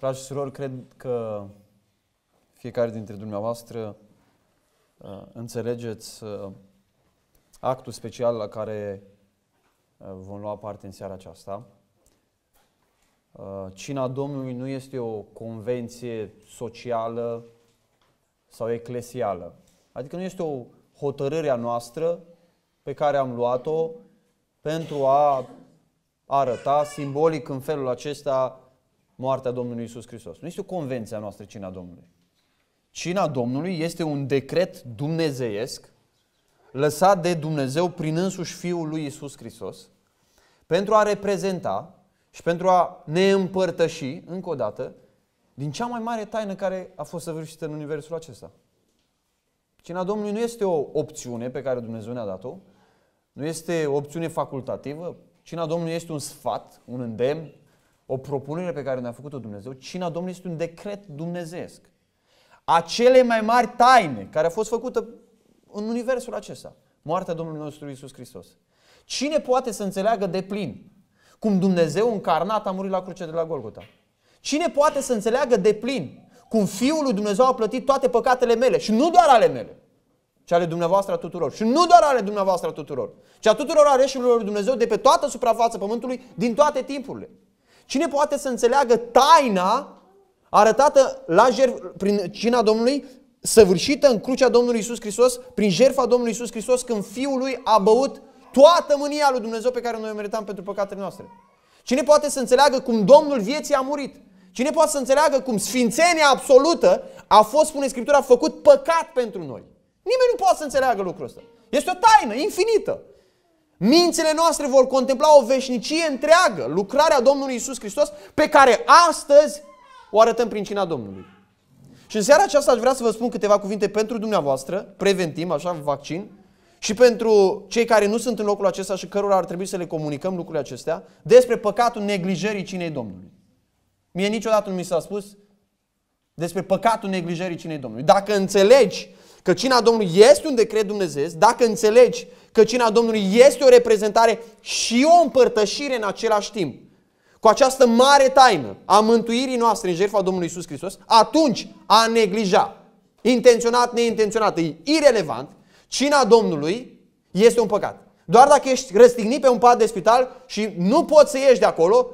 Dragi și surori, cred că fiecare dintre dumneavoastră uh, înțelegeți uh, actul special la care uh, vom lua parte în seara aceasta. Cina Domnului nu este o convenție socială sau eclesială. Adică nu este o hotărâre a noastră pe care am luat-o pentru a arăta simbolic în felul acesta moartea Domnului Isus Hristos. Nu este o convenție a noastră cina Domnului. Cina Domnului este un decret dumnezeiesc lăsat de Dumnezeu prin însuși Fiul lui Isus Hristos pentru a reprezenta și pentru a ne împărtăși, încă o dată, din cea mai mare taină care a fost săvârșită în universul acesta. Cina Domnului nu este o opțiune pe care Dumnezeu ne-a dat-o, nu este o opțiune facultativă, cina Domnului este un sfat, un îndemn, o propunere pe care ne-a făcut-o Dumnezeu, cina Domnului este un decret dumnezeesc. Acele mai mari taine care a fost făcută în universul acesta, moartea Domnului nostru Isus Hristos. Cine poate să înțeleagă de plin cum Dumnezeu încarnat a murit la cruce de la Golgota? Cine poate să înțeleagă de plin cum Fiul lui Dumnezeu a plătit toate păcatele mele și nu doar ale mele, ci ale dumneavoastră a tuturor. Și nu doar ale dumneavoastră a tuturor, ci a tuturor areșilor lui Dumnezeu de pe toată suprafața pământului din toate timpurile. Cine poate să înțeleagă taina arătată la jerf, prin cina Domnului, săvârșită în crucea Domnului Isus Hristos, prin jertfa Domnului Isus Hristos, când Fiul lui a băut toată mânia lui Dumnezeu pe care noi o meritam pentru păcatele noastre? Cine poate să înțeleagă cum Domnul vieții a murit? Cine poate să înțeleagă cum sfințenia absolută a fost, spune Scriptura, făcut păcat pentru noi? Nimeni nu poate să înțeleagă lucrul ăsta. Este o taină infinită. Mințile noastre vor contempla o veșnicie întreagă, lucrarea Domnului Isus Hristos, pe care astăzi o arătăm prin cina Domnului. Și în seara aceasta aș vrea să vă spun câteva cuvinte pentru dumneavoastră, preventim, așa, vaccin, și pentru cei care nu sunt în locul acesta și cărora ar trebui să le comunicăm lucrurile acestea, despre păcatul neglijării cinei Domnului. Mie niciodată nu mi s-a spus despre păcatul neglijării cinei Domnului. Dacă înțelegi că cina Domnului este un decret Dumnezeu, dacă înțelegi că cina Domnului este o reprezentare și o împărtășire în același timp cu această mare taină a mântuirii noastre în jertfa Domnului Isus Hristos, atunci a neglija, intenționat, neintenționat, e irelevant, cina Domnului este un păcat. Doar dacă ești răstignit pe un pat de spital și nu poți să ieși de acolo,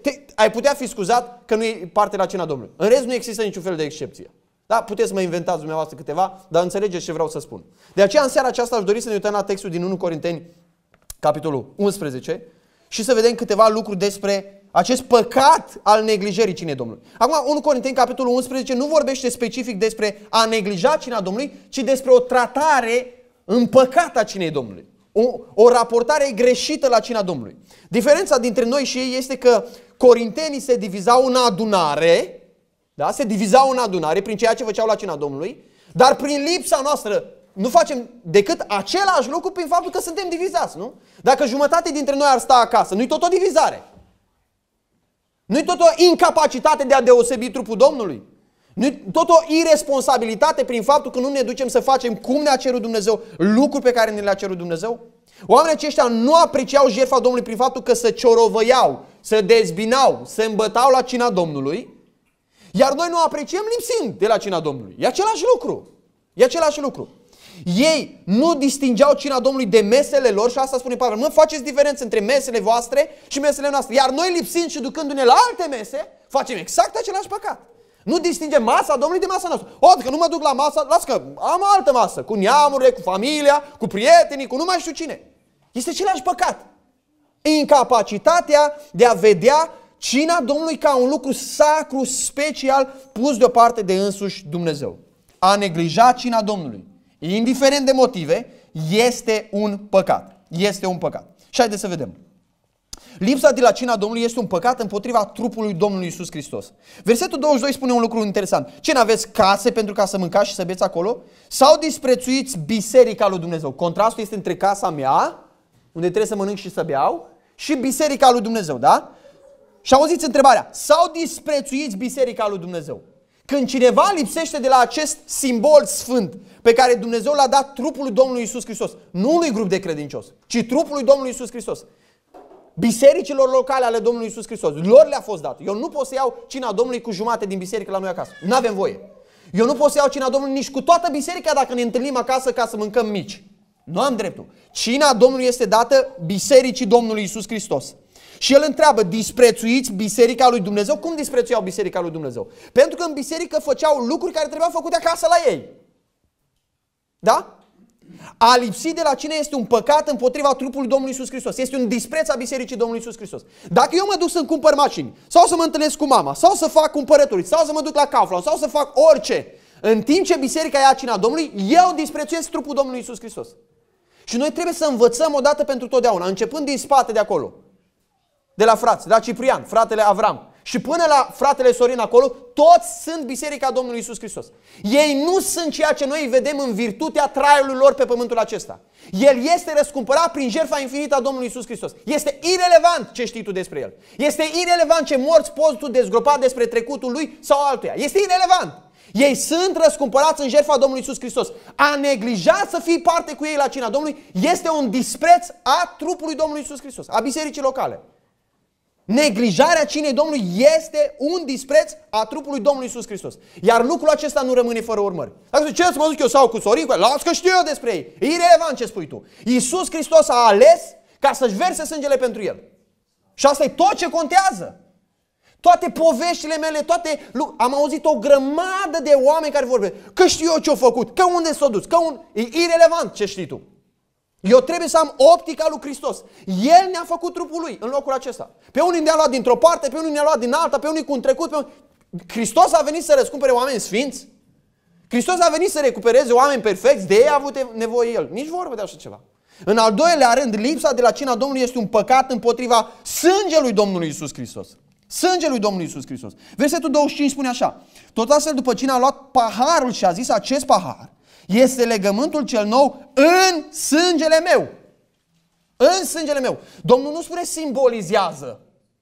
te, ai putea fi scuzat că nu e parte la cina Domnului. În rest nu există niciun fel de excepție. Da, puteți să mă inventați dumneavoastră câteva, dar înțelegeți ce vreau să spun. De aceea în seara aceasta aș dori să ne uităm la textul din 1 Corinteni, capitolul 11, și să vedem câteva lucruri despre acest păcat al neglijării cine Domnului. Acum, 1 Corinteni, capitolul 11, nu vorbește specific despre a neglija cina Domnului, ci despre o tratare în păcat a cinei Domnului. O, o raportare greșită la cina Domnului. Diferența dintre noi și ei este că corintenii se divizau în adunare, da? Se divizau în adunare prin ceea ce făceau la cina Domnului, dar prin lipsa noastră nu facem decât același lucru prin faptul că suntem divizați, nu? Dacă jumătate dintre noi ar sta acasă, nu-i tot o divizare. Nu-i tot o incapacitate de a deosebi trupul Domnului. Nu-i tot o irresponsabilitate prin faptul că nu ne ducem să facem cum ne-a cerut Dumnezeu, lucruri pe care ne le-a cerut Dumnezeu. Oamenii aceștia nu apreciau jertfa Domnului prin faptul că se ciorovăiau, se dezbinau, se îmbătau la cina Domnului, iar noi nu apreciem lipsind de la cina Domnului. E același lucru. E același lucru. Ei nu distingeau cina Domnului de mesele lor și asta spune Pavel. Mă, faceți diferență între mesele voastre și mesele noastre. Iar noi lipsind și ducându-ne la alte mese, facem exact același păcat. Nu distinge masa Domnului de masa noastră. O, că nu mă duc la masa, las că am altă masă, cu neamurile, cu familia, cu prietenii, cu nu mai știu cine. Este același păcat. Incapacitatea de a vedea cina Domnului ca un lucru sacru, special, pus deoparte de însuși Dumnezeu. A neglija cina Domnului, indiferent de motive, este un păcat. Este un păcat. Și haideți să vedem. Lipsa de la cina Domnului este un păcat împotriva trupului Domnului Isus Hristos. Versetul 22 spune un lucru interesant. Ce n-aveți case pentru ca să mâncați și să beți acolo? Sau disprețuiți biserica lui Dumnezeu? Contrastul este între casa mea, unde trebuie să mănânc și să beau, și biserica lui Dumnezeu, da? Și auziți întrebarea, sau disprețuiți biserica lui Dumnezeu? Când cineva lipsește de la acest simbol sfânt pe care Dumnezeu l-a dat trupului Domnului Isus Hristos, nu unui grup de credincios, ci trupului Domnului Isus Hristos, bisericilor locale ale Domnului Isus Hristos, lor le-a fost dat. Eu nu pot să iau cina Domnului cu jumate din biserică la noi acasă. Nu avem voie. Eu nu pot să iau cina Domnului nici cu toată biserica dacă ne întâlnim acasă ca să mâncăm mici. Nu am dreptul. Cina Domnului este dată bisericii Domnului Isus Hristos. Și el întreabă, disprețuiți biserica lui Dumnezeu? Cum disprețuiau biserica lui Dumnezeu? Pentru că în biserică făceau lucruri care trebuiau făcute acasă la ei. Da? A lipsi de la cine este un păcat împotriva trupului Domnului Isus Hristos. Este un dispreț a Bisericii Domnului Isus Hristos. Dacă eu mă duc să-mi cumpăr mașini, sau să mă întâlnesc cu mama, sau să fac cumpărături, sau să mă duc la Kaufland, sau să fac orice, în timp ce biserica ia cina Domnului, eu disprețuiesc trupul Domnului Isus Hristos. Și noi trebuie să învățăm odată pentru totdeauna, începând din spate de acolo de la frați, la Ciprian, fratele Avram și până la fratele Sorin acolo, toți sunt Biserica Domnului Isus Hristos. Ei nu sunt ceea ce noi vedem în virtutea traiului lor pe pământul acesta. El este răscumpărat prin jertfa infinită a Domnului Isus Hristos. Este irelevant ce știi tu despre el. Este irelevant ce morți poți tu dezgropa despre trecutul lui sau altuia. Este irelevant. Ei sunt răscumpărați în jertfa Domnului Isus Hristos. A neglija să fii parte cu ei la cina Domnului este un dispreț a trupului Domnului Isus Hristos, a bisericii locale. Neglijarea cinei Domnului este un dispreț a trupului Domnului Isus Hristos. Iar lucrul acesta nu rămâne fără urmări. Dacă ce să mă duc eu sau cu Sorin? Las că știu eu despre ei. relevant ce spui tu. Isus Hristos a ales ca să-și verse sângele pentru el. Și asta e tot ce contează. Toate poveștile mele, toate... Am auzit o grămadă de oameni care vorbesc. Că știu eu ce-au făcut, că unde s-au dus, că un... E irelevant ce știi tu. Eu trebuie să am optica lui Hristos. El ne-a făcut trupul lui în locul acesta. Pe unii ne-a luat dintr-o parte, pe unii ne-a luat din alta, pe unii cu un trecut. Pe un... Hristos a venit să răscumpere oameni sfinți. Hristos a venit să recupereze oameni perfecți, de ei a avut nevoie el. Nici vorbă de așa ceva. În al doilea rând, lipsa de la cina Domnului este un păcat împotriva sângelui Domnului Isus Hristos. Sângelui Domnului Isus Hristos. Versetul 25 spune așa. Tot astfel după cine a luat paharul și a zis acest pahar este legământul cel nou în sângele meu. În sângele meu. Domnul nu spune simbolizează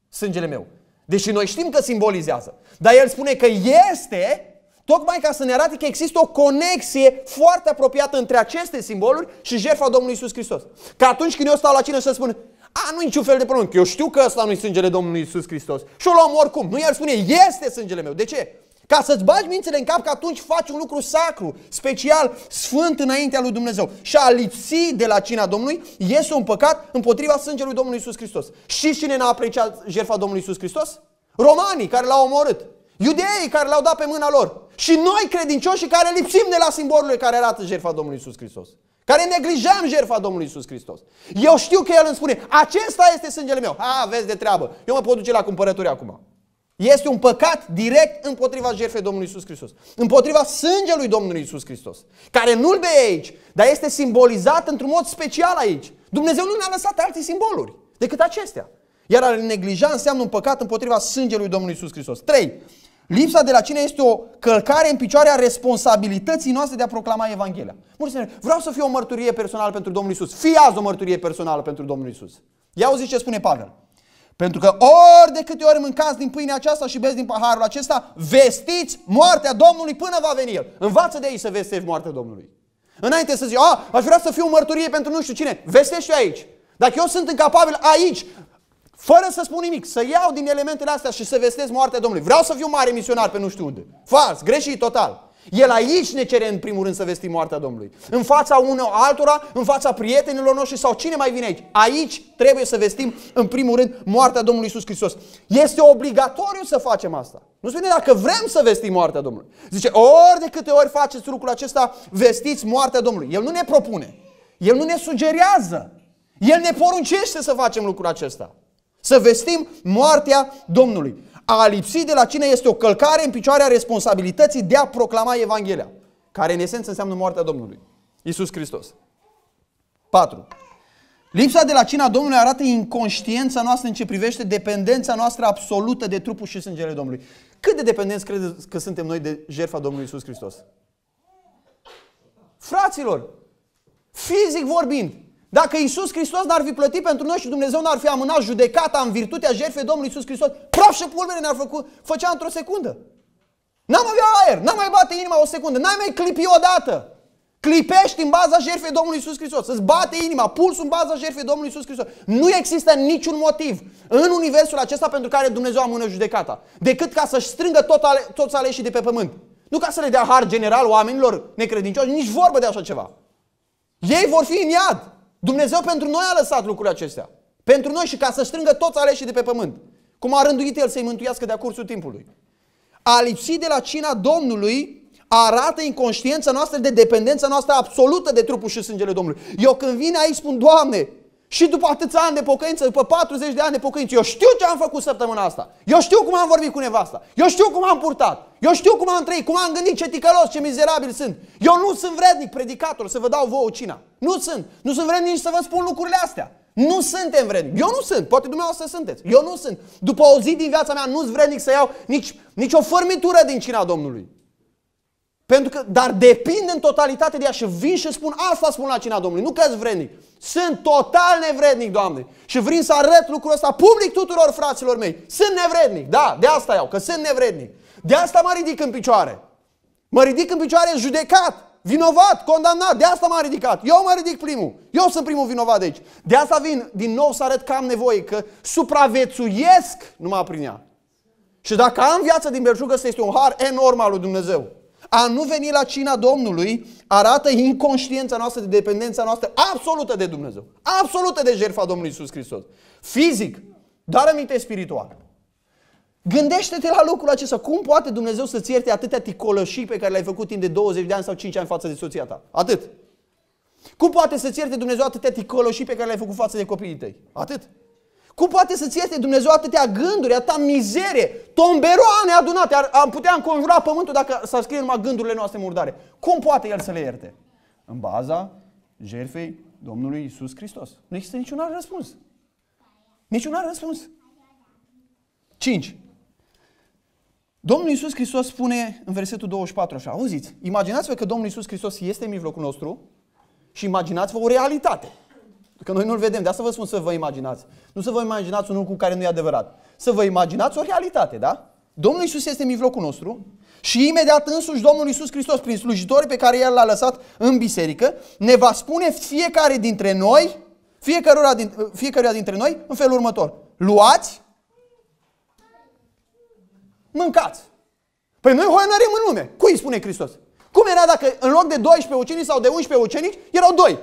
sângele meu. Deși noi știm că simbolizează. Dar el spune că este tocmai ca să ne arate că există o conexie foarte apropiată între aceste simboluri și jertfa Domnului Isus Hristos. Că atunci când eu stau la cine să spun, a, nu niciun fel de problemă, că eu știu că ăsta nu-i sângele Domnului Isus Hristos. Și o luăm oricum. Nu, el spune, este sângele meu. De ce? Ca să-ți bagi mințile în cap că atunci faci un lucru sacru, special, sfânt înaintea lui Dumnezeu. Și a lipsi de la cina Domnului este un păcat împotriva sângelui Domnului Isus Hristos. Și cine n-a apreciat jertfa Domnului Isus Hristos? Romanii care l-au omorât. Iudeii care l-au dat pe mâna lor. Și noi credincioși care lipsim de la simbolurile care arată jertfa Domnului Isus Hristos. Care neglijăm jertfa Domnului Isus Hristos. Eu știu că El îmi spune, acesta este sângele meu. A, vezi de treabă. Eu mă pot duce la cumpărături acum. Este un păcat direct împotriva jertfei Domnului Isus Hristos. Împotriva sângelui Domnului Isus Hristos. Care nu-l vei aici, dar este simbolizat într-un mod special aici. Dumnezeu nu ne-a lăsat alte simboluri decât acestea. Iar a neglija înseamnă un păcat împotriva sângelui Domnului Isus Hristos. 3. Lipsa de la cine este o călcare în picioare a responsabilității noastre de a proclama Evanghelia. Mulți vreau să fiu o mărturie personală pentru Domnul Isus. Fii azi o mărturie personală pentru Domnul Isus. Ia auzi ce spune Pavel. Pentru că ori de câte ori mâncați din pâinea aceasta și beți din paharul acesta, vestiți moartea Domnului până va veni El. Învață de aici să vestești moartea Domnului. Înainte să zici, a, aș vrea să fiu mărturie pentru nu știu cine, vestește aici. Dacă eu sunt incapabil aici, fără să spun nimic, să iau din elementele astea și să vestesc moartea Domnului. Vreau să fiu mare misionar pe nu știu unde. Fals, greșit total. El aici ne cere în primul rând să vestim moartea Domnului. În fața unor altora, în fața prietenilor noștri sau cine mai vine aici. Aici trebuie să vestim în primul rând moartea Domnului Isus Hristos. Este obligatoriu să facem asta. Nu spune dacă vrem să vestim moartea Domnului. Zice, ori de câte ori faceți lucrul acesta, vestiți moartea Domnului. El nu ne propune. El nu ne sugerează. El ne poruncește să facem lucrul acesta. Să vestim moartea Domnului a lipsi de la cine este o călcare în picioare a responsabilității de a proclama Evanghelia, care în esență înseamnă moartea Domnului, Isus Hristos. 4. Lipsa de la cina Domnului arată inconștiența noastră în ce privește dependența noastră absolută de trupul și sângele Domnului. Cât de dependenți credeți că suntem noi de jertfa Domnului Isus Hristos? Fraților, fizic vorbind, dacă Isus Hristos n-ar fi plătit pentru noi și Dumnezeu n-ar fi amânat judecata în virtutea jertfei Domnului Isus Hristos, praf și pulbere ne-ar făcut, făcea într-o secundă. N-am avea aer, n-am mai bate inima o secundă, n-ai mai clipi odată. Clipești în baza jertfei Domnului Isus Hristos. Îți bate inima, pulsul în baza jertfei Domnului Isus Hristos. Nu există niciun motiv în universul acesta pentru care Dumnezeu amână judecata. Decât ca să-și strângă tot ale, toți aleșii de pe pământ. Nu ca să le dea har general oamenilor necredincioși, nici vorbă de așa ceva. Ei vor fi în iad. Dumnezeu pentru noi a lăsat lucrurile acestea. Pentru noi și ca să strângă toți aleșii de pe pământ. Cum a rânduit El să-i mântuiască de-a cursul timpului. A lipsi de la cina Domnului arată inconștiența noastră de dependența noastră absolută de trupul și sângele Domnului. Eu când vin aici spun, Doamne, și după atâția ani de pocăință, după 40 de ani de pocăință, eu știu ce am făcut săptămâna asta. Eu știu cum am vorbit cu nevasta. Eu știu cum am purtat. Eu știu cum am trăit, cum am gândit, ce ticălos, ce mizerabil sunt. Eu nu sunt vrednic, predicator, să vă dau vouă cina. Nu sunt. Nu sunt vrednic nici să vă spun lucrurile astea. Nu suntem vrednici. Eu nu sunt. Poate dumneavoastră sunteți. Eu nu sunt. După o zi din viața mea nu sunt vrednic să iau nici, nici o fărmitură din cina Domnului. Pentru că, dar depinde în totalitate de ea și vin și spun asta spun la cina Domnului, nu că ești vrednic. Sunt total nevrednic, Doamne. Și vrin să arăt lucrul ăsta public tuturor fraților mei. Sunt nevrednic, da, de asta iau, că sunt nevrednic. De asta mă ridic în picioare. Mă ridic în picioare judecat, vinovat, condamnat, de asta m-am ridicat. Eu mă ridic primul, eu sunt primul vinovat de aici. De asta vin din nou să arăt că am nevoie, că supraviețuiesc numai prin ea. Și dacă am viață din Berșugă, să este un har enorm al lui Dumnezeu. A nu veni la cina Domnului arată inconștiența noastră de dependența noastră absolută de Dumnezeu. Absolută de jertfa Domnului Isus Hristos. Fizic, dar aminte spiritual. Gândește-te la lucrul acesta. Cum poate Dumnezeu să-ți ierte atâtea ticolășii pe care le-ai făcut timp de 20 de ani sau 5 ani față de soția ta? Atât. Cum poate să-ți ierte Dumnezeu atâtea ticolășii pe care le-ai făcut față de copiii tăi? Atât. Cum poate să-ți este Dumnezeu atâtea gânduri, atâta mizerie, tomberoane adunate? Ar, am putea înconjura pământul dacă s-ar scrie numai gândurile noastre murdare. Cum poate El să le ierte? În baza jertfei Domnului Isus Hristos. Nu există niciun alt răspuns. Niciun alt răspuns. 5. Domnul Isus Hristos spune în versetul 24 așa, auziți, imaginați-vă că Domnul Isus Hristos este în mijlocul nostru și imaginați-vă o realitate. Că noi nu-l vedem. De asta vă spun să vă imaginați. Nu să vă imaginați un lucru care nu e adevărat. Să vă imaginați o realitate, da? Domnul Isus este mijlocul nostru și imediat însuși Domnul Isus Hristos, prin slujitorii pe care El l-a lăsat în biserică, ne va spune fiecare dintre noi, fiecăruia dintre, fiecăruia dintre noi, în felul următor. Luați, mâncați. Păi noi hoinărim în lume. Cui îi spune Hristos? Cum era dacă în loc de 12 ucenici sau de 11 ucenici erau doi?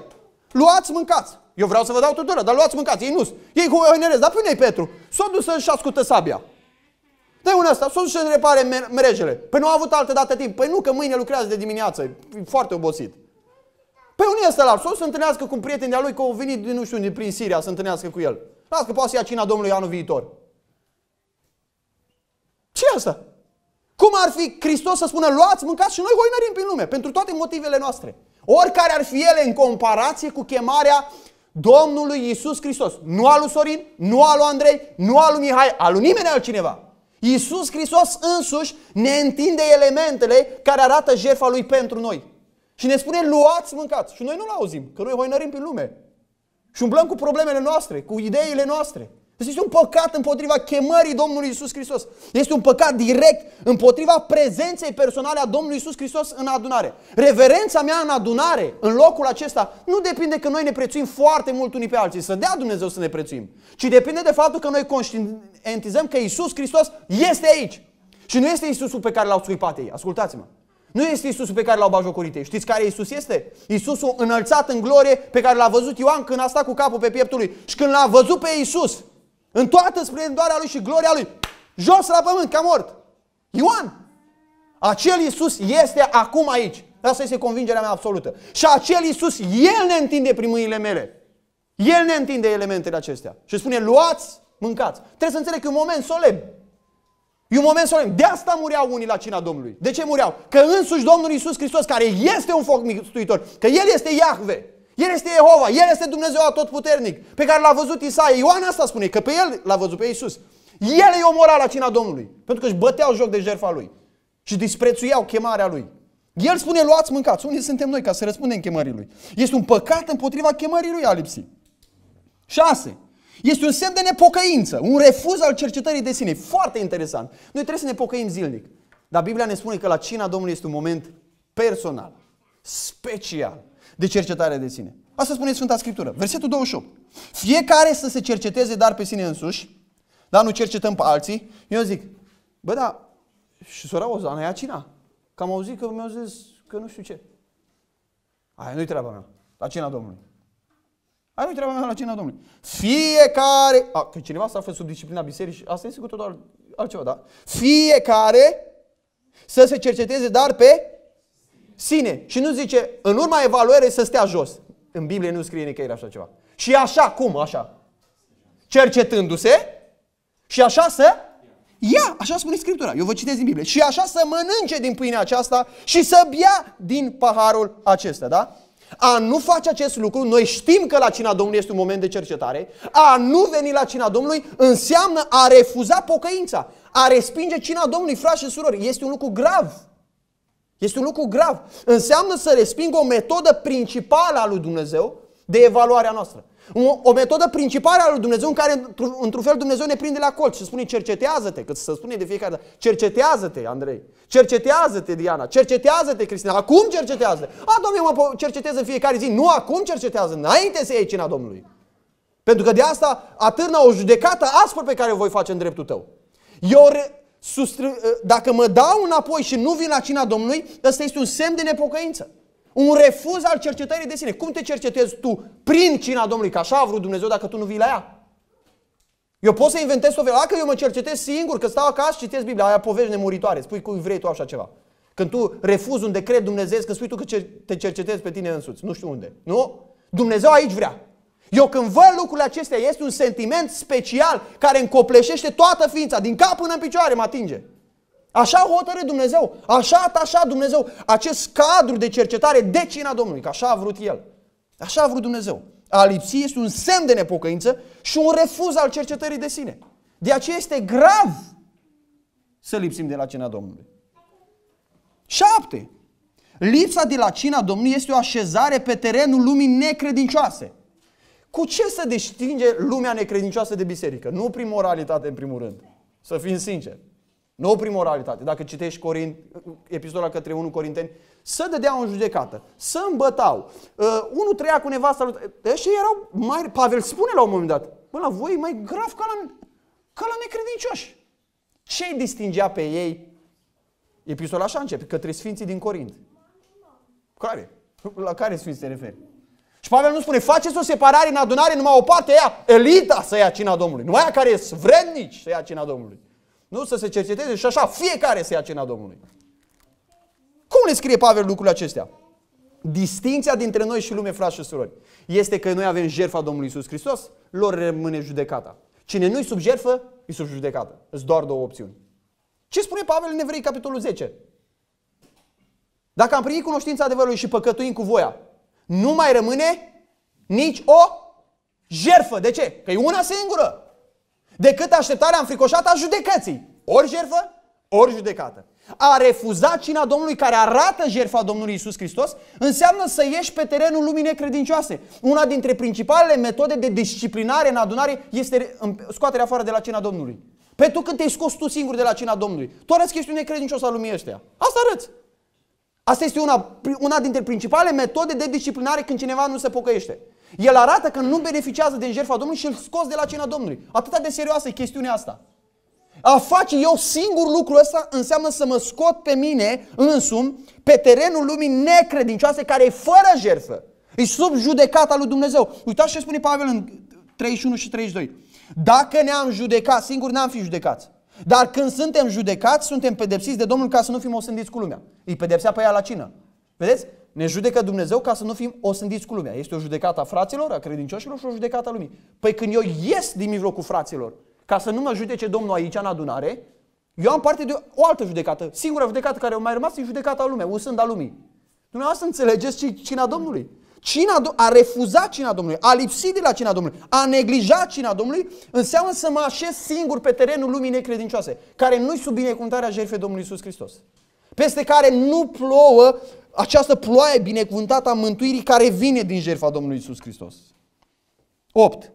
Luați, mâncați. Eu vreau să vă dau tuturor, dar luați mâncați, ei nu Ei cu oinerez, dar pune-i Petru. S-a dus să-și ascută sabia. Dă un ăsta, s-a dus să repare mrejele. Păi nu a avut altă dată timp. Păi nu, că mâine lucrează de dimineață, e foarte obosit. Păi unii ăsta la să întâlnească cu un prieten de-a lui, că au venit din nu știu unde, prin Siria, să întâlnească cu el. Lasă că poate să ia cina Domnului anul viitor. ce asta? Cum ar fi Hristos să spună, luați, mâncați și noi hoinărim prin lume, pentru toate motivele noastre. Oricare ar fi ele în comparație cu chemarea Domnului Isus Hristos. Nu al lui Sorin, nu al lui Andrei, nu al lui Mihai, al lui nimeni altcineva. Iisus Hristos însuși ne întinde elementele care arată jertfa Lui pentru noi. Și ne spune, luați, mâncați. Și noi nu-L auzim, că noi hoinărim prin lume. Și umblăm cu problemele noastre, cu ideile noastre. Deci este un păcat împotriva chemării Domnului Isus Hristos. Este un păcat direct împotriva prezenței personale a Domnului Isus Hristos în adunare. Reverența mea în adunare, în locul acesta, nu depinde că noi ne prețuim foarte mult unii pe alții, să dea Dumnezeu să ne prețuim, ci depinde de faptul că noi conștientizăm că Isus Hristos este aici. Și nu este Isusul pe care l-au scuipat ei, ascultați-mă. Nu este Isusul pe care l-au bajocorit ei. Știți care Isus este? Isusul înălțat în glorie pe care l-a văzut Ioan când a stat cu capul pe pieptul lui. Și când l-a văzut pe Isus, în toată splendoarea lui și gloria lui. Jos la pământ, ca mort. Ioan. Acel Iisus este acum aici. Asta este convingerea mea absolută. Și acel Iisus, El ne întinde prin mâinile mele. El ne întinde elementele acestea. Și spune, luați, mâncați. Trebuie să înțeleg că e un moment solemn. E un moment solemn. De asta mureau unii la cina Domnului. De ce mureau? Că însuși Domnul Iisus Hristos, care este un foc mistuitor, că El este Iahve, el este Jehova, El este Dumnezeu atotputernic, pe care l-a văzut Isaia. Ioan asta spune, că pe El l-a văzut pe Iisus. El îi omora la cina Domnului, pentru că își băteau joc de jertfa Lui și disprețuiau chemarea Lui. El spune, luați, mâncați. Unde suntem noi ca să răspundem chemării Lui? Este un păcat împotriva chemării Lui a lipsit. 6. Este un semn de nepocăință, un refuz al cercetării de sine. Foarte interesant. Noi trebuie să ne pocăim zilnic. Dar Biblia ne spune că la cina Domnului este un moment personal, special, de cercetare de sine. Asta spune Sfânta Scriptură. Versetul 28. Fiecare să se cerceteze dar pe sine însuși, dar nu cercetăm pe alții. Eu zic, bă, da, și sora Ozana ia cina. Că am auzit că mi-au zis că nu știu ce. Aia nu-i treaba mea. La cina Domnului. Aia nu-i treaba mea la cina Domnului. Fiecare... A, că cineva s-a sub disciplina bisericii, asta este cu totul altceva, da? Fiecare să se cerceteze dar pe sine și nu zice în urma evaluării să stea jos. În Biblie nu scrie nicăieri așa ceva. Și așa, cum așa? Cercetându-se și așa să ia, așa spune Scriptura, eu vă citesc din Biblie, și așa să mănânce din pâinea aceasta și să bea din paharul acesta, da? A nu face acest lucru, noi știm că la cina Domnului este un moment de cercetare, a nu veni la cina Domnului înseamnă a refuza pocăința, a respinge cina Domnului, frați și surori, este un lucru grav. Este un lucru grav. Înseamnă să resping o metodă principală a lui Dumnezeu de evaluarea noastră. O metodă principală a lui Dumnezeu în care, într-un fel, Dumnezeu ne prinde la colț și spune cercetează-te, că se spune de fiecare dată, cercetează-te, Andrei, cercetează-te, Diana, cercetează-te, Cristina, acum cercetează-te. A, Doamne, mă cercetez în fiecare zi, nu acum cercetează, înainte să iei cina Domnului. Pentru că de asta atârnă o judecată aspră pe care o voi face în dreptul tău. E o, re- Ă, dacă mă dau înapoi și nu vin la cina Domnului, ăsta este un semn de nepocăință. Un refuz al cercetării de sine. Cum te cercetezi tu prin cina Domnului? Că așa a vrut Dumnezeu dacă tu nu vii la ea. Eu pot să inventez o dacă eu mă cercetez singur, că stau acasă, citesc Biblia, aia povești nemuritoare, spui cum vrei tu așa ceva. Când tu refuzi un decret Dumnezeu, când spui tu că te cercetezi pe tine însuți, nu știu unde. Nu? Dumnezeu aici vrea. Eu când văd lucrurile acestea, este un sentiment special care încopleșește toată ființa, din cap până în picioare mă atinge. Așa hotărâ Dumnezeu, așa atașa Dumnezeu acest cadru de cercetare de cina Domnului, că așa a vrut El. Așa a vrut Dumnezeu. A lipsi este un semn de nepocăință și un refuz al cercetării de sine. De aceea este grav să lipsim de la cina Domnului. 7. Lipsa de la cina Domnului este o așezare pe terenul lumii necredincioase. Cu ce să distinge lumea necredincioasă de biserică? Nu prin moralitate, în primul rând. Să fim sinceri. Nu prin moralitate. Dacă citești Corint, epistola către 1 Corinteni, să dădeau în judecată, să îmbătau. Uh, unul trăia cu nevasta lui. Ăștia erau mai... Pavel spune la un moment dat, bă, la voi e mai grav ca la, ca la necredincioși. Ce distingea pe ei? Epistola așa începe, către sfinții din Corint. Care? La care sfinți te referi? Și Pavel nu spune, faceți o separare în adunare, numai o parte ea, elita să ia cina Domnului. Numai aia care sunt vrednici să ia cina Domnului. Nu să se cerceteze și așa, fiecare să ia cina Domnului. Cum le scrie Pavel lucrurile acestea? Distinția dintre noi și lume, frați și surori, este că noi avem jertfa Domnului Isus Hristos, lor rămâne judecata. Cine nu-i sub jertfă, e sub judecată. Sunt doar două opțiuni. Ce spune Pavel în Evrei, capitolul 10? Dacă am primit cunoștința adevărului și păcătuim cu voia, nu mai rămâne nici o jerfă. De ce? Că e una singură. Decât așteptarea înfricoșată a judecății. Ori jerfă, ori judecată. A refuza cina Domnului care arată jerfa Domnului Isus Hristos înseamnă să ieși pe terenul lumii necredincioase. Una dintre principalele metode de disciplinare în adunare este scoaterea afară de la cina Domnului. Pe tu când te-ai scos tu singur de la cina Domnului, tu arăți că ești un necredincios al lumii ăștia. Asta arăți. Asta este una, una dintre principale metode de disciplinare când cineva nu se pocăiește. El arată că nu beneficiază din jertfa Domnului și îl scos de la cina Domnului. Atâta de serioasă e chestiunea asta. A face eu singur lucrul ăsta înseamnă să mă scot pe mine însumi pe terenul lumii necredincioase care e fără jertfă. E sub judecata lui Dumnezeu. Uitați ce spune Pavel în 31 și 32. Dacă ne-am judecat singuri, n-am fi judecați. Dar când suntem judecați, suntem pedepsiți de Domnul ca să nu fim osândiți cu lumea. Îi pedepsea pe ea la cină. Vedeți? Ne judecă Dumnezeu ca să nu fim osândiți cu lumea. Este o judecată a fraților, a credincioșilor și o judecată a lumii. Păi când eu ies din mijlocul fraților, ca să nu mă judece Domnul aici în adunare, eu am parte de o altă judecată. Singura judecată care a mai rămas e judecata a lumea, usând a lumii. Dumneavoastră înțelegeți cina Domnului. Cina, a refuzat cina Domnului, a lipsit de la cina Domnului, a neglijat cina Domnului, înseamnă să mă așez singur pe terenul lumii necredincioase, care nu-i sub binecuvântarea jertfei Domnului Isus Hristos, peste care nu plouă această ploaie binecuvântată a mântuirii care vine din jertfa Domnului Isus Hristos. 8.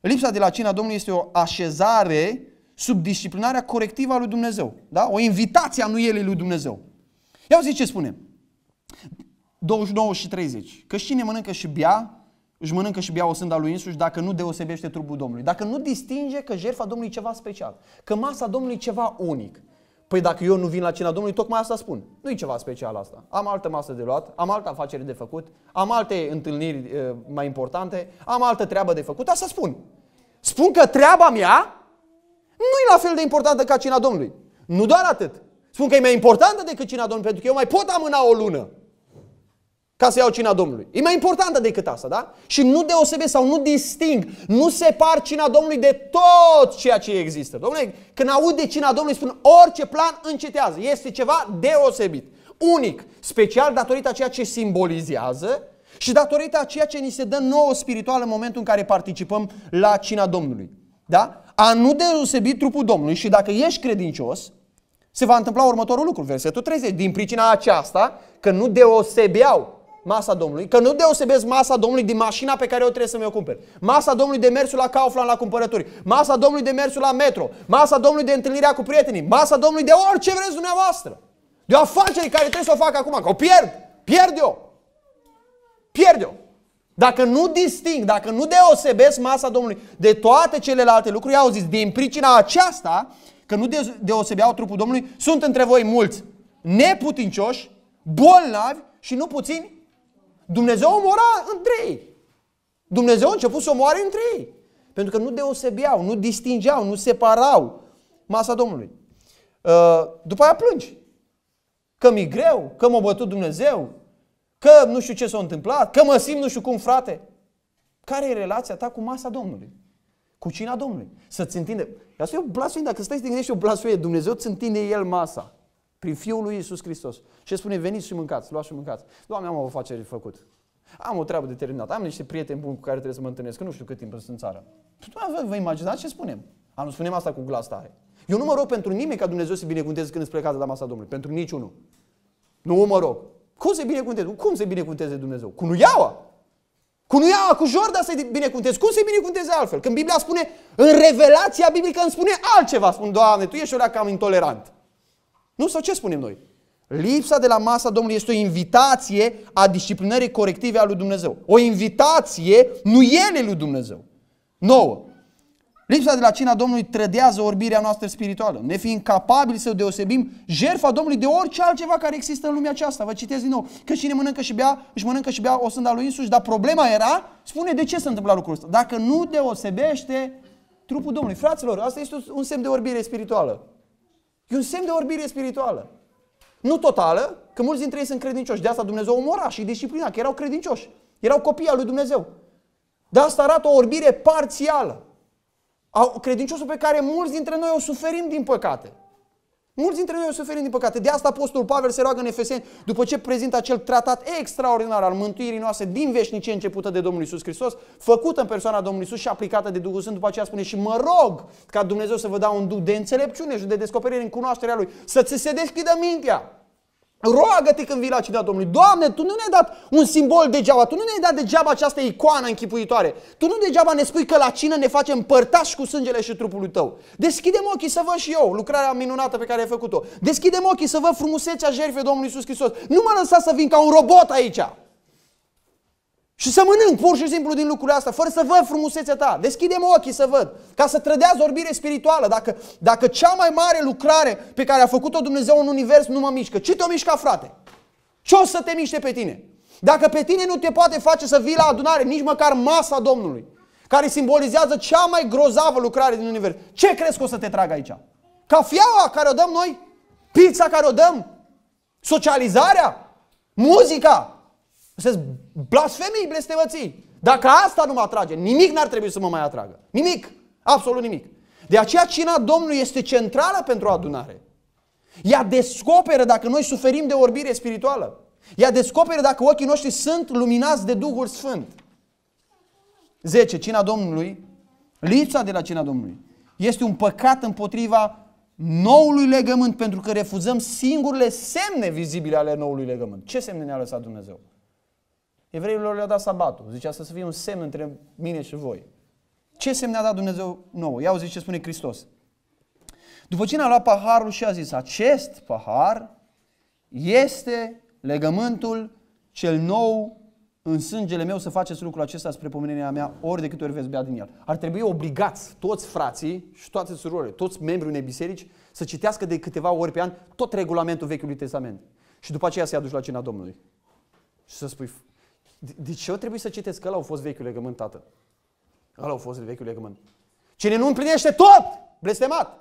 Lipsa de la cina Domnului este o așezare sub disciplinarea corectivă a lui Dumnezeu. Da? O invitație a nuielei lui Dumnezeu. Ia zice ce spunem? 29 și 30. Că cine mănâncă și bea, își mănâncă și bea o sânda lui însuși dacă nu deosebește trupul Domnului. Dacă nu distinge că jertfa Domnului e ceva special, că masa Domnului e ceva unic. Păi dacă eu nu vin la cina Domnului, tocmai asta spun. Nu e ceva special asta. Am altă masă de luat, am altă afacere de făcut, am alte întâlniri e, eh, mai importante, am altă treabă de făcut, asta spun. Spun că treaba mea nu e la fel de importantă ca cina Domnului. Nu doar atât. Spun că e mai importantă decât cina Domnului, pentru că eu mai pot amâna o lună ca să iau cina Domnului. E mai importantă decât asta, da? Și nu deosebesc sau nu disting, nu separ cina Domnului de tot ceea ce există. Domnule, când aud de cina Domnului spun orice plan încetează. Este ceva deosebit, unic, special datorită ceea ce simbolizează și datorită ceea ce ni se dă nouă spiritual în momentul în care participăm la cina Domnului. Da? A nu deosebi trupul Domnului și dacă ești credincios, se va întâmpla următorul lucru, versetul 30. Din pricina aceasta, că nu deosebeau masa Domnului, că nu deosebesc masa Domnului din mașina pe care eu trebuie să mi-o cumpăr. Masa Domnului de mersul la Kaufland la cumpărături, masa Domnului de mersul la metro, masa Domnului de întâlnirea cu prietenii, masa Domnului de orice vreți dumneavoastră. De o afacere care trebuie să o fac acum, că o pierd, pierd eu. Pierd eu. Dacă nu disting, dacă nu deosebesc masa Domnului de toate celelalte lucruri, au zis, din pricina aceasta, că nu deosebeau trupul Domnului, sunt între voi mulți neputincioși, bolnavi și nu puțini Dumnezeu omora între ei. Dumnezeu a început să omoare între ei. Pentru că nu deosebeau, nu distingeau, nu separau masa Domnului. Uh, după aia plângi. Că mi-e greu, că m-a bătut Dumnezeu, că nu știu ce s-a întâmplat, că mă simt nu știu cum, frate. Care e relația ta cu masa Domnului? Cu cina Domnului? Să-ți întinde. Asta e o blasfemie, dacă stai să te gândești, o blasfemie. Dumnezeu îți întinde El masa. Prin Fiul lui Isus Hristos. Și spune, veniți și mâncați, luați și mâncați. Doamne, am o afacere făcut. Am o treabă determinată, am niște prieteni buni cu care trebuie să mă întâlnesc, că nu știu cât timp sunt în țară. Doamne, vă imaginați ce spunem? A, nu spunem asta cu glas tare. Eu nu mă rog pentru nimeni ca Dumnezeu să binecuvânteze când îți plecați la masa Domnului. Pentru niciunul. Nu mă rog. Cum se binecuvânteze? Cum se binecuvânteze Dumnezeu? Cu nuiaua. Cu nuiaua, cu jorda se binecuvânteze. Cum se binecuvânteze altfel? Când Biblia spune, în revelația biblică îmi spune altceva. Spun, Doamne, Tu ești o cam intolerant. Nu? Sau ce spunem noi? Lipsa de la masa Domnului este o invitație a disciplinării corective a lui Dumnezeu. O invitație, nu ele lui Dumnezeu. Nouă. Lipsa de la cina Domnului trădează orbirea noastră spirituală, ne fiind capabili să deosebim jertfa Domnului de orice altceva care există în lumea aceasta. Vă citesc din nou, că cine mănâncă și bea, își mănâncă și bea o sânda lui însuși, dar problema era, spune de ce se întâmplă lucrul ăsta. Dacă nu deosebește trupul Domnului. Fraților, asta este un semn de orbire spirituală. E un semn de orbire spirituală. Nu totală, că mulți dintre ei sunt credincioși. De asta Dumnezeu omora și disciplina, că erau credincioși. Erau copii al lui Dumnezeu. De asta arată o orbire parțială. Credinciosul pe care mulți dintre noi o suferim din păcate. Mulți dintre noi suferim din păcate. De asta Apostolul Pavel se roagă în Efeseni după ce prezintă acel tratat extraordinar al mântuirii noastre din veșnicie începută de Domnul Isus Hristos, făcută în persoana Domnului Isus și aplicată de Duhul Sfânt. După aceea spune și mă rog ca Dumnezeu să vă dea un duc de înțelepciune și de descoperire în cunoașterea Lui, să ți se deschidă mintea Roagă-te când vii la cina Domnului. Doamne, Tu nu ne-ai dat un simbol degeaba, Tu nu ne-ai dat degeaba această icoană închipuitoare. Tu nu degeaba ne spui că la cină ne facem părtași cu sângele și trupul Tău. Deschidem ochii să văd și eu lucrarea minunată pe care ai făcut-o. Deschidem ochii să văd frumusețea jertfei Domnului Iisus Hristos. Nu mă lăsa să vin ca un robot aici. Și să mănânc pur și simplu din lucrurile astea, fără să văd frumusețea ta. Deschidem ochii să văd, ca să trădează orbire spirituală. Dacă, dacă cea mai mare lucrare pe care a făcut-o Dumnezeu în univers nu mă mișcă, ce te-o mișca, frate? Ce o să te miște pe tine? Dacă pe tine nu te poate face să vii la adunare, nici măcar masa Domnului, care simbolizează cea mai grozavă lucrare din univers, ce crezi că o să te tragă aici? Cafeaua care o dăm noi? Pizza care o dăm? Socializarea? Muzica? Să-ți Blasfemii, blestevății. Dacă asta nu mă atrage, nimic n-ar trebui să mă mai atragă. Nimic. Absolut nimic. De aceea cina Domnului este centrală pentru adunare. Ea descoperă dacă noi suferim de orbire spirituală. Ea descoperă dacă ochii noștri sunt luminați de Duhul Sfânt. 10. Cina Domnului, lipsa de la cina Domnului, este un păcat împotriva noului legământ pentru că refuzăm singurele semne vizibile ale noului legământ. Ce semne ne-a lăsat Dumnezeu? Evreilor le-a dat sabatul. Zicea să fie un semn între mine și voi. Ce semn a dat Dumnezeu nouă? Ia zice ce spune Hristos. După cine a luat paharul și a zis, acest pahar este legământul cel nou în sângele meu să faceți lucrul acesta spre pomenirea mea ori de câte ori veți bea din el. Ar trebui obligați toți frații și toate surorile, toți membrii unei biserici să citească de câteva ori pe an tot regulamentul Vechiului Testament. Și după aceea să-i aduci la cina Domnului. Și să spui, de, ce eu trebuie să citesc că ăla au fost vechiul legământ, tată? Ăla au fost vechiul legământ. Cine nu împlinește tot, blestemat.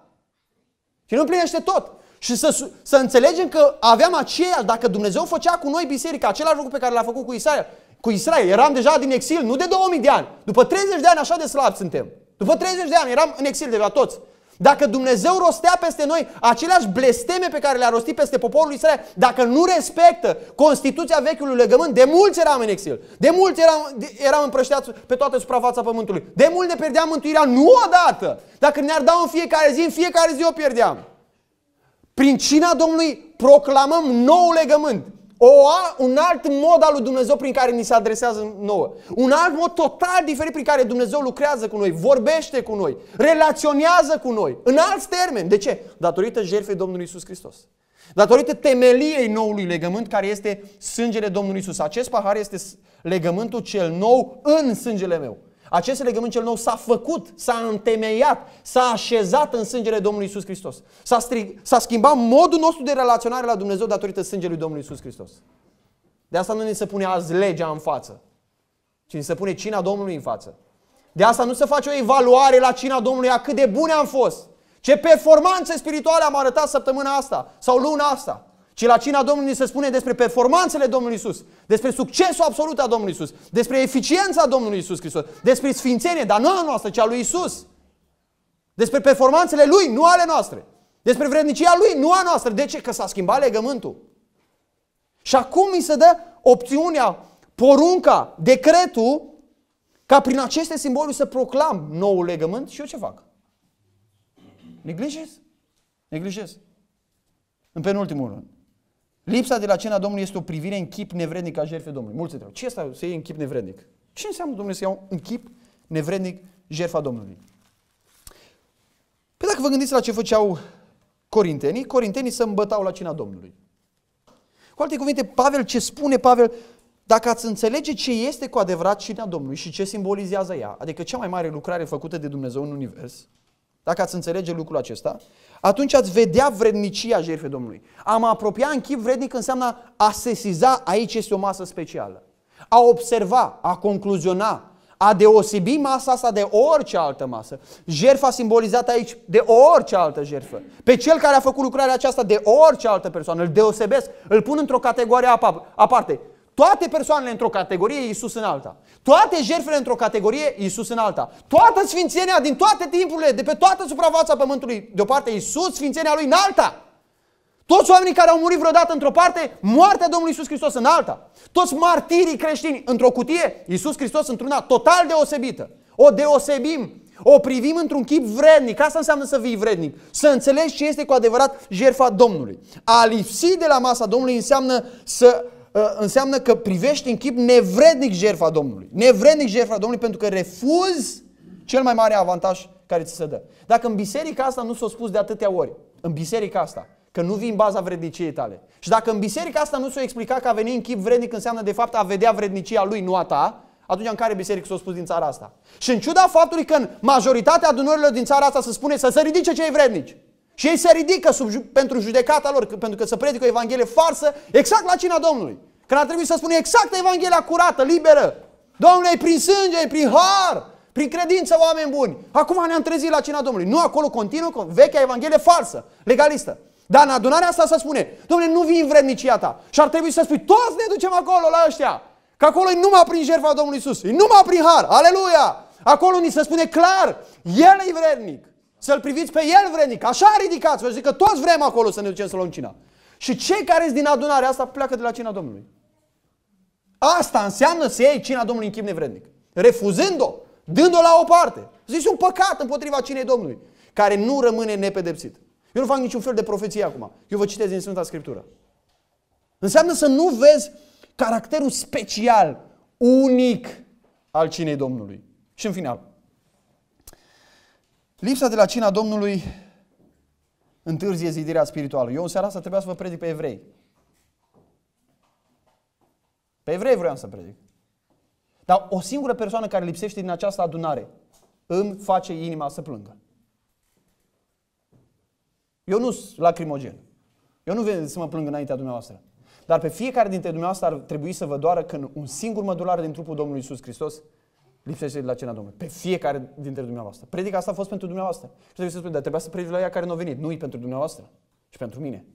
Cine nu împlinește tot. Și să, să înțelegem că aveam aceea, dacă Dumnezeu făcea cu noi biserica, același lucru pe care l-a făcut cu Israel, cu Israel, eram deja din exil, nu de 2000 de ani. După 30 de ani așa de slabi suntem. După 30 de ani eram în exil deja toți. Dacă Dumnezeu rostea peste noi aceleași blesteme pe care le-a rostit peste poporul Israel, dacă nu respectă Constituția vechiului legământ, de mulți eram în exil, de mulți eram, eram împrășteați pe toată suprafața pământului, de mulți ne pierdeam mântuirea, nu odată. Dacă ne-ar da în fiecare zi, în fiecare zi o pierdeam. Prin cina Domnului proclamăm nou legământ o, un alt mod al lui Dumnezeu prin care ni se adresează nouă. Un alt mod total diferit prin care Dumnezeu lucrează cu noi, vorbește cu noi, relaționează cu noi, în alți termeni. De ce? Datorită jertfei Domnului Isus Hristos. Datorită temeliei noului legământ care este sângele Domnului Isus. Acest pahar este legământul cel nou în sângele meu. Acest legământ cel nou s-a făcut, s-a întemeiat, s-a așezat în sângele Domnului Isus Hristos. S-a, strig, s-a schimbat modul nostru de relaționare la Dumnezeu datorită sângelui Domnului Isus Hristos. De asta nu ne se pune azi legea în față, ci ne se pune cina Domnului în față. De asta nu se face o evaluare la cina Domnului a cât de bune am fost, ce performanțe spirituale am arătat săptămâna asta sau luna asta ci la cina Domnului se spune despre performanțele Domnului Isus, despre succesul absolut al Domnului Isus, despre eficiența Domnului Isus Hristos, despre sfințenie, dar nu a noastră, ci a lui Isus. Despre performanțele lui, nu ale noastre. Despre vrednicia lui, nu a noastră. De ce? Că s-a schimbat legământul. Și acum mi se dă opțiunea, porunca, decretul, ca prin aceste simboluri să proclam noul legământ și eu ce fac? Neglijez. Neglijez. În penultimul rând. Lipsa de la cena Domnului este o privire în chip nevrednic a jertfei Domnului. Mulți întreabă, ce este să iei în chip nevrednic? Ce înseamnă Domnul să iau în chip nevrednic jertfa Domnului? Păi dacă vă gândiți la ce făceau corintenii, corintenii se îmbătau la cina Domnului. Cu alte cuvinte, Pavel ce spune Pavel, dacă ați înțelege ce este cu adevărat cina Domnului și ce simbolizează ea, adică cea mai mare lucrare făcută de Dumnezeu în univers, dacă ați înțelege lucrul acesta, atunci ați vedea vrednicia jertfei Domnului. Am apropia în chip vrednic înseamnă a sesiza, aici este o masă specială. A observa, a concluziona, a deosebi masa asta de orice altă masă. Jertfa simbolizată aici de orice altă jertfă. Pe cel care a făcut lucrarea aceasta de orice altă persoană, îl deosebesc, îl pun într-o categorie aparte. Toate persoanele într-o categorie, Iisus în alta. Toate jertfele într-o categorie, Iisus în alta. Toată sfințenia din toate timpurile, de pe toată suprafața pământului, de o parte Iisus, sfințenia lui în alta. Toți oamenii care au murit vreodată într-o parte, moartea Domnului Iisus Hristos în alta. Toți martirii creștini într-o cutie, Iisus Hristos într-una total deosebită. O deosebim, o privim într-un chip vrednic. Asta înseamnă să fii vrednic. Să înțelegi ce este cu adevărat jertfa Domnului. A lipsi de la masa Domnului înseamnă să Uh, înseamnă că privești în chip nevrednic jertfa Domnului. Nevrednic jertfa Domnului pentru că refuzi cel mai mare avantaj care ți se dă. Dacă în biserica asta nu s-a spus de atâtea ori, în biserica asta, că nu vii în baza vredniciei tale. Și dacă în biserica asta nu s-a explicat că a venit în chip vrednic înseamnă de fapt a vedea vrednicia lui, nu a ta, atunci în care biserică s-a spus din țara asta? Și în ciuda faptului că în majoritatea adunărilor din țara asta se spune să se ridice cei vrednici, și ei se ridică sub, pentru judecata lor, pentru că să predică o Evanghelie farsă, exact la cina Domnului. Când ar trebui să spună exact Evanghelia curată, liberă. Domnule, e prin sânge, e prin har, prin credință, oameni buni. Acum ne-am trezit la cina Domnului. Nu acolo continuă vechea Evanghelie farsă, legalistă. Dar în adunarea asta se spune, domnule, nu vii în vrednicia ta. Și ar trebui să spui, toți ne ducem acolo la ăștia. Că acolo e numai prin jertfa Domnului Isus, e numai prin har, aleluia! Acolo ni se spune clar, El e vrednic. Să-l priviți pe el vrednic. Așa ridicați-vă. Zic că toți vrem acolo să ne ducem să luăm cina. Și cei care sunt din adunarea asta pleacă de la cina Domnului. Asta înseamnă să iei cina Domnului în chip nevrednic. Refuzând-o, dând-o la o parte. Zici un păcat împotriva cinei Domnului, care nu rămâne nepedepsit. Eu nu fac niciun fel de profeție acum. Eu vă citesc din Sfânta Scriptură. Înseamnă să nu vezi caracterul special, unic al cinei Domnului. Și în final, Lipsa de la cina Domnului întârzie zidirea spirituală. Eu în seara asta trebuia să vă predic pe evrei. Pe evrei vreau să predic. Dar o singură persoană care lipsește din această adunare îmi face inima să plângă. Eu nu sunt lacrimogen. Eu nu vin să mă plâng înaintea dumneavoastră. Dar pe fiecare dintre dumneavoastră ar trebui să vă doară când un singur mădular din trupul Domnului Isus Hristos lipsește de la cina Domnului. Pe fiecare dintre dumneavoastră. Predica asta a fost pentru dumneavoastră. Și trebuie să spun, dar trebuia să predici la ea care nu a venit. Nu e pentru dumneavoastră. Și pentru mine.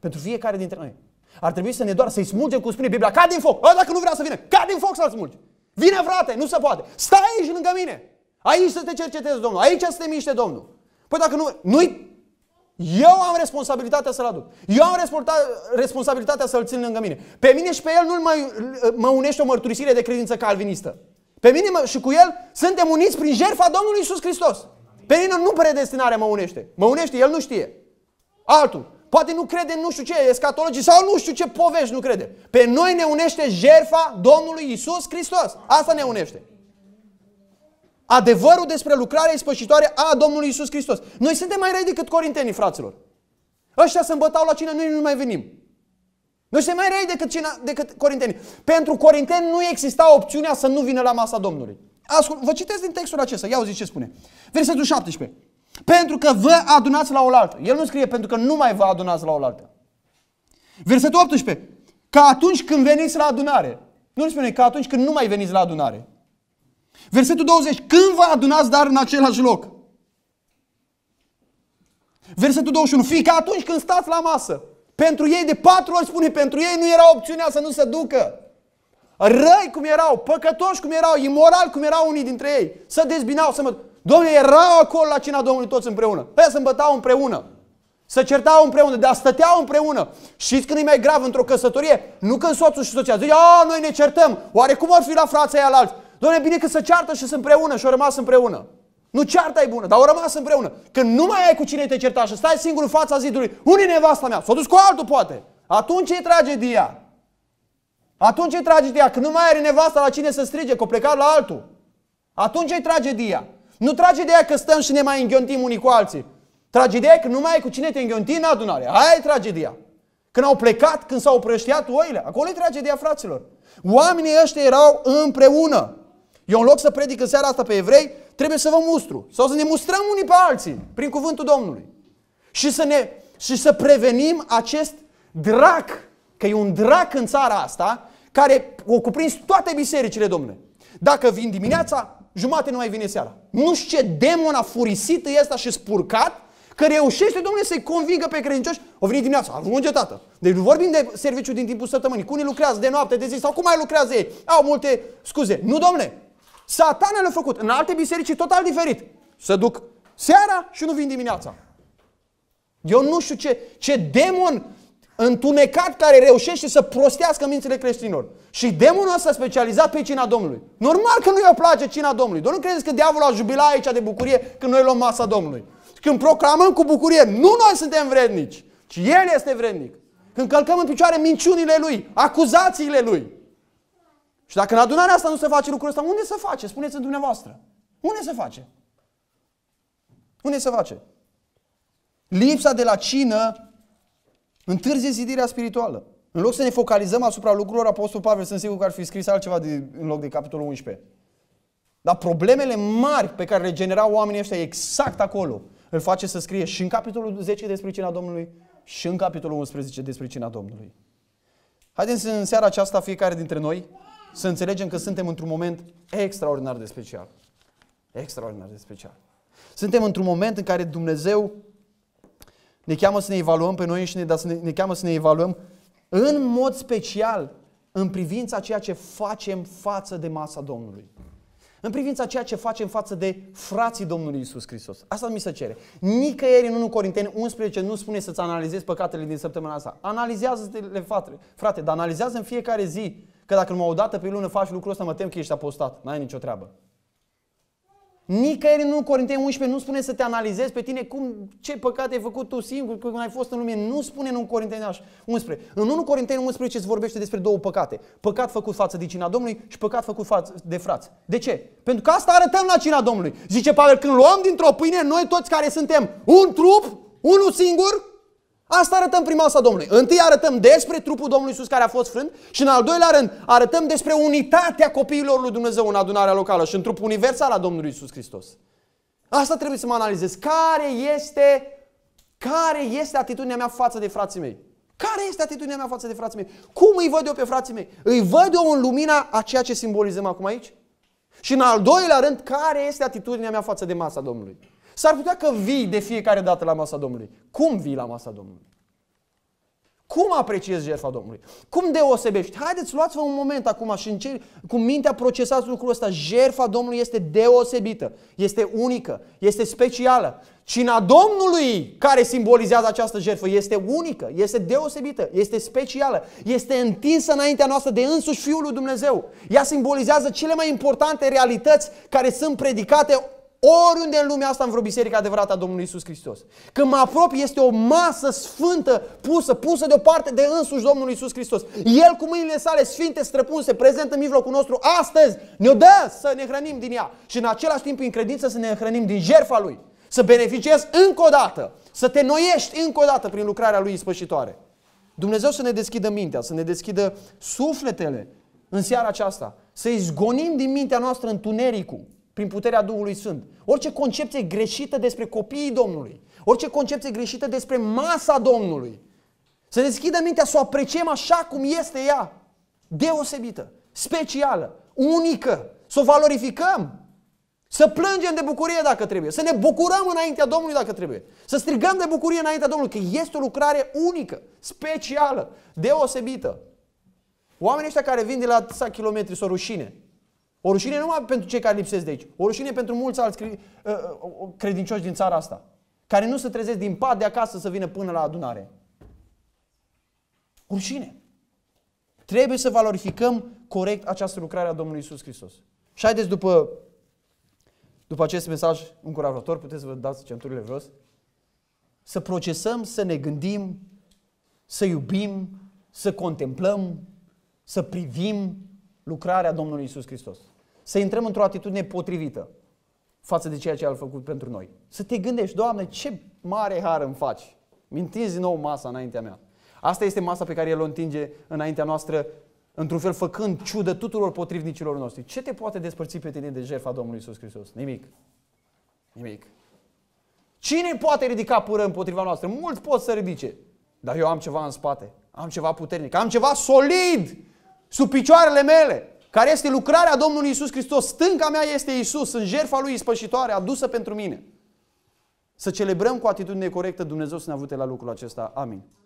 Pentru fiecare dintre noi. Ar trebui să ne doar să-i smulgem cum spune Biblia. Cad din foc. O, dacă nu vrea să vină, cad din foc să-l smulge! Vine frate, nu se poate. Stai aici lângă mine. Aici să te cercetezi, Domnul. Aici să te miște, Domnul. Păi dacă nu, nu-i eu am responsabilitatea să-l aduc. Eu am responsabilitatea să-l țin lângă mine. Pe mine și pe el nu mai, mă unește o mărturisire de credință calvinistă. Pe mine mă, și cu el suntem uniți prin jertfa Domnului Isus Hristos. Pe mine nu predestinarea mă unește. Mă unește, el nu știe. Altul. Poate nu crede în nu știu ce escatologii sau nu știu ce povești nu crede. Pe noi ne unește jertfa Domnului Isus Hristos. Asta ne unește. Adevărul despre lucrarea ispășitoare a Domnului Isus Hristos. Noi suntem mai răi decât corintenii, fraților. Ăștia se îmbătau la cine noi nu mai venim. Nu este mai răi decât, cine? decât Corinteni. Pentru corinteni nu exista opțiunea să nu vină la masa Domnului. Ascult, vă citesc din textul acesta. Ia uzi ce spune. Versetul 17. Pentru că vă adunați la oaltă. El nu scrie pentru că nu mai vă adunați la oaltă. Versetul 18. Ca atunci când veniți la adunare. Nu spune că atunci când nu mai veniți la adunare. Versetul 20. Când vă adunați, dar în același loc. Versetul 21. Fii ca atunci când stați la masă. Pentru ei de patru ori spune, pentru ei nu era opțiunea să nu se ducă. Răi cum erau, păcătoși cum erau, imoral cum erau unii dintre ei. Să dezbinau, să mă... Domnule, erau acolo la cina Domnului toți împreună. Ei să îmbătau împreună. Să certau împreună, dar stăteau împreună. Știți când e mai grav într-o căsătorie? Nu când soțul și soția zice, a, noi ne certăm. Oare cum ar fi la frața aia la alții? Domnule, bine că se ceartă și sunt împreună și au rămas împreună. Nu cearta e bună, dar au rămas împreună. Când nu mai ai cu cine te certa și stai singur în fața zidului, unii nevasta mea, s-a dus cu altul poate. Atunci e tragedia. Atunci e tragedia, când nu mai are nevasta la cine să strige, că o plecat la altul. Atunci e tragedia. Nu tragedia că stăm și ne mai înghiontim unii cu alții. Tragedia e că nu mai ai cu cine te înghionti în adunare. Aia e tragedia. Când au plecat, când s-au prăștiat oile, acolo e tragedia fraților. Oamenii ăștia erau împreună. Eu în loc să predic în seara asta pe evrei, trebuie să vă mustru sau să ne mustrăm unii pe alții prin cuvântul Domnului. Și să, ne, și să prevenim acest drac, că e un drac în țara asta, care o cuprins toate bisericile, domnule. Dacă vin dimineața, jumate nu mai vine seara. Nu știu ce demon a furisit ăsta și spurcat, că reușește, domnule, să-i convingă pe credincioși. O venit dimineața, ajunge tată. Deci nu vorbim de serviciu din timpul săptămânii. cum lucrează de noapte, de zi sau cum mai lucrează ei. Au multe scuze. Nu, domnule, Satana le-a făcut. În alte biserici total diferit. Să duc seara și nu vin dimineața. Eu nu știu ce, ce demon întunecat care reușește să prostească mințile creștinilor. Și demonul ăsta specializat pe cina Domnului. Normal că nu-i place cina Domnului. Doar nu credeți că diavolul a jubila aici de bucurie când noi luăm masa Domnului. Când proclamăm cu bucurie, nu noi suntem vrednici, ci El este vrednic. Când călcăm în picioare minciunile Lui, acuzațiile Lui. Și dacă în adunarea asta nu se face lucrul ăsta, unde se face? Spuneți dumneavoastră. Unde se face? Unde se face? Lipsa de la cină întârzie zidirea spirituală. În loc să ne focalizăm asupra lucrurilor, Apostol Pavel sunt sigur că ar fi scris altceva de, în loc de capitolul 11. Dar problemele mari pe care le generau oamenii ăștia exact acolo îl face să scrie și în capitolul 10 despre cina Domnului și în capitolul 11 despre cina Domnului. Haideți în seara aceasta fiecare dintre noi să înțelegem că suntem într-un moment extraordinar de special. Extraordinar de special. Suntem într-un moment în care Dumnezeu ne cheamă să ne evaluăm pe noi înșine, dar să ne, ne cheamă să ne evaluăm în mod special în privința ceea ce facem față de masa Domnului. În privința ceea ce facem față de frații Domnului Isus Hristos. Asta mi se cere. Nicăieri în 1 Corinteni 11 nu spune să-ți analizezi păcatele din săptămâna asta. Analizează-le, frate, frate, dar analizează în fiecare zi că dacă numai o dată pe lună faci lucrul ăsta, mă tem că ești apostat. N-ai nicio treabă. Nicăieri nu Corinteni 11 nu spune să te analizezi pe tine cum, ce păcate ai făcut tu singur când ai fost în lume. Nu spune în 1 Corinteni 11. În 1 Corinteni 11 se vorbește despre două păcate. Păcat făcut față de cina Domnului și păcat făcut față de frați. De ce? Pentru că asta arătăm la cina Domnului. Zice Pavel, când luăm dintr-o pâine, noi toți care suntem un trup, unul singur, Asta arătăm prin masa Domnului. Întâi arătăm despre trupul Domnului Isus care a fost frânt și în al doilea rând arătăm despre unitatea copiilor lui Dumnezeu în adunarea locală și în trupul universal al Domnului Isus Hristos. Asta trebuie să mă analizez. Care este, care este atitudinea mea față de frații mei? Care este atitudinea mea față de frații mei? Cum îi văd eu pe frații mei? Îi văd eu în lumina a ceea ce simbolizăm acum aici? Și în al doilea rând, care este atitudinea mea față de masa Domnului? S-ar putea că vii de fiecare dată la masa Domnului. Cum vii la masa Domnului? Cum apreciezi jertfa Domnului? Cum deosebești? Haideți, luați-vă un moment acum și încerc, cu mintea procesați lucrul ăsta. Jertfa Domnului este deosebită, este unică, este specială. Cina Domnului care simbolizează această jertfă este unică, este deosebită, este specială, este întinsă înaintea noastră de însuși Fiul lui Dumnezeu. Ea simbolizează cele mai importante realități care sunt predicate Oriunde în lumea asta am vreo biserică adevărată a Domnului Isus Hristos. Când mă apropii este o masă sfântă pusă, pusă deoparte de însuși Domnul Isus Hristos. El cu mâinile sale sfinte străpunse, prezent în mijlocul nostru astăzi, ne-o dă să ne hrănim din ea. Și în același timp, în credință, să ne hrănim din jerfa Lui. Să beneficiezi încă o dată, să te noiești încă o dată prin lucrarea Lui ispășitoare. Dumnezeu să ne deschidă mintea, să ne deschidă sufletele în seara aceasta. Să izgonim din mintea noastră întunericul prin puterea Duhului Sfânt. Orice concepție greșită despre copiii Domnului, orice concepție greșită despre masa Domnului, să deschidă mintea, să o apreciem așa cum este ea, deosebită, specială, unică, să o valorificăm, să plângem de bucurie dacă trebuie, să ne bucurăm înaintea Domnului dacă trebuie, să strigăm de bucurie înaintea Domnului, că este o lucrare unică, specială, deosebită. Oamenii ăștia care vin de la atâția kilometri, sunt rușine. O rușine numai pentru cei care lipsesc de aici. O rușine pentru mulți alți ă, ă, credincioși din țara asta. Care nu se trezesc din pat de acasă să vină până la adunare. O rușine. Trebuie să valorificăm corect această lucrare a Domnului Isus Hristos. Și haideți după, după acest mesaj încurajator, puteți să vă dați centurile jos, să procesăm, să ne gândim, să iubim, să contemplăm, să privim lucrarea Domnului Isus Hristos să intrăm într-o atitudine potrivită față de ceea ce a făcut pentru noi. Să te gândești, Doamne, ce mare har îmi faci. Mi întinzi din nou masa înaintea mea. Asta este masa pe care El o întinge înaintea noastră, într-un fel făcând ciudă tuturor potrivnicilor noștri. Ce te poate despărți pe tine de jertfa Domnului Isus Hristos? Nimic. Nimic. Cine poate ridica pură împotriva noastră? Mulți pot să ridice. Dar eu am ceva în spate. Am ceva puternic. Am ceva solid sub picioarele mele care este lucrarea Domnului Isus Hristos. Stânca mea este Isus, în jertfa lui ispășitoare, adusă pentru mine. Să celebrăm cu atitudine corectă Dumnezeu să ne avute la lucrul acesta. Amin.